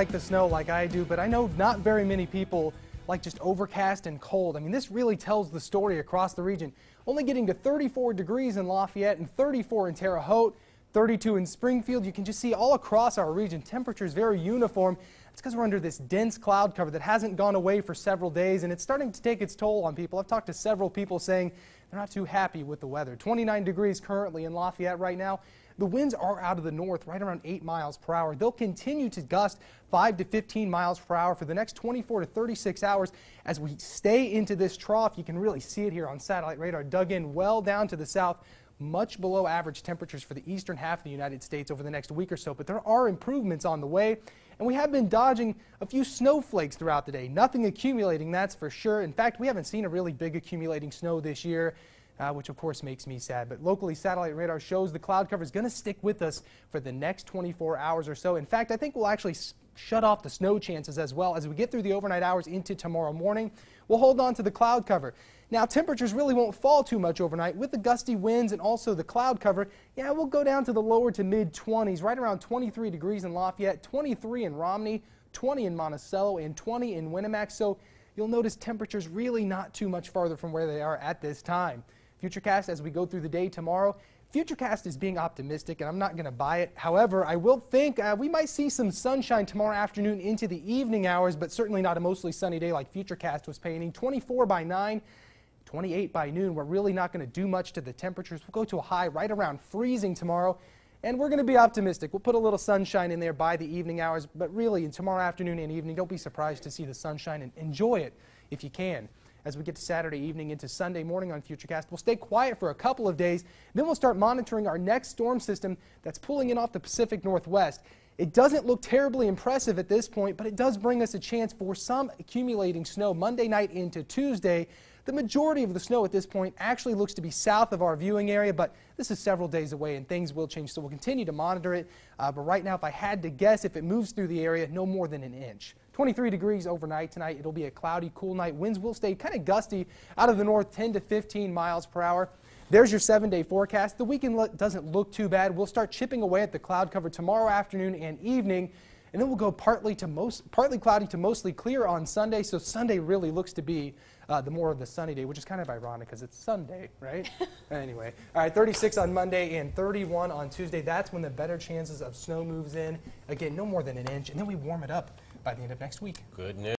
like the snow like I do, but I know not very many people like just overcast and cold. I mean, this really tells the story across the region. Only getting to 34 degrees in Lafayette and 34 in Terre Haute, 32 in Springfield. You can just see all across our region, temperatures very uniform. It's because we're under this dense cloud cover that hasn't gone away for several days, and it's starting to take its toll on people. I've talked to several people saying they're not too happy with the weather. 29 degrees currently in Lafayette right now. The winds are out of the north, right around 8 miles per hour. They'll continue to gust 5 to 15 miles per hour for the next 24 to 36 hours. As we stay into this trough, you can really see it here on satellite radar, dug in well down to the south much below average temperatures for the eastern half of the United States over the next week or so, but there are improvements on the way. And we have been dodging a few snowflakes throughout the day. Nothing accumulating, that's for sure. In fact, we haven't seen a really big accumulating snow this year uh, which of course makes me sad. But locally, satellite radar shows the cloud cover is going to stick with us for the next 24 hours or so. In fact, I think we'll actually shut off the snow chances as well as we get through the overnight hours into tomorrow morning. We'll hold on to the cloud cover. Now, temperatures really won't fall too much overnight with the gusty winds and also the cloud cover. Yeah, we'll go down to the lower to mid 20s, right around 23 degrees in Lafayette, 23 in Romney, 20 in Monticello, and 20 in Winnemac. So you'll notice temperatures really not too much farther from where they are at this time. Futurecast as we go through the day tomorrow. Futurecast is being optimistic, and I'm not going to buy it. However, I will think uh, we might see some sunshine tomorrow afternoon into the evening hours, but certainly not a mostly sunny day like Futurecast was painting. 24 by 9. 28 by noon. We're really not going to do much to the temperatures. We'll go to a high right around freezing tomorrow, and we're going to be optimistic. We'll put a little sunshine in there by the evening hours, but really, in tomorrow afternoon and evening, don't be surprised to see the sunshine and enjoy it if you can as we get to Saturday evening into Sunday morning on Futurecast. We'll stay quiet for a couple of days, then we'll start monitoring our next storm system that's pulling in off the Pacific Northwest. It doesn't look terribly impressive at this point, but it does bring us a chance for some accumulating snow Monday night into Tuesday. The majority of the snow at this point actually looks to be south of our viewing area, but this is several days away and things will change, so we'll continue to monitor it. Uh, but right now, if I had to guess, if it moves through the area, no more than an inch. 23 degrees overnight tonight. It'll be a cloudy, cool night. Winds will stay kind of gusty out of the north, 10 to 15 miles per hour. There's your seven day forecast. The weekend doesn't look too bad. We'll start chipping away at the cloud cover tomorrow afternoon and evening. And it will go partly to most, partly cloudy to mostly clear on Sunday. So Sunday really looks to be uh, the more of the sunny day, which is kind of ironic because it's Sunday, right? anyway, all right, 36 on Monday and 31 on Tuesday. That's when the better chances of snow moves in. Again, no more than an inch, and then we warm it up by the end of next week. Good news.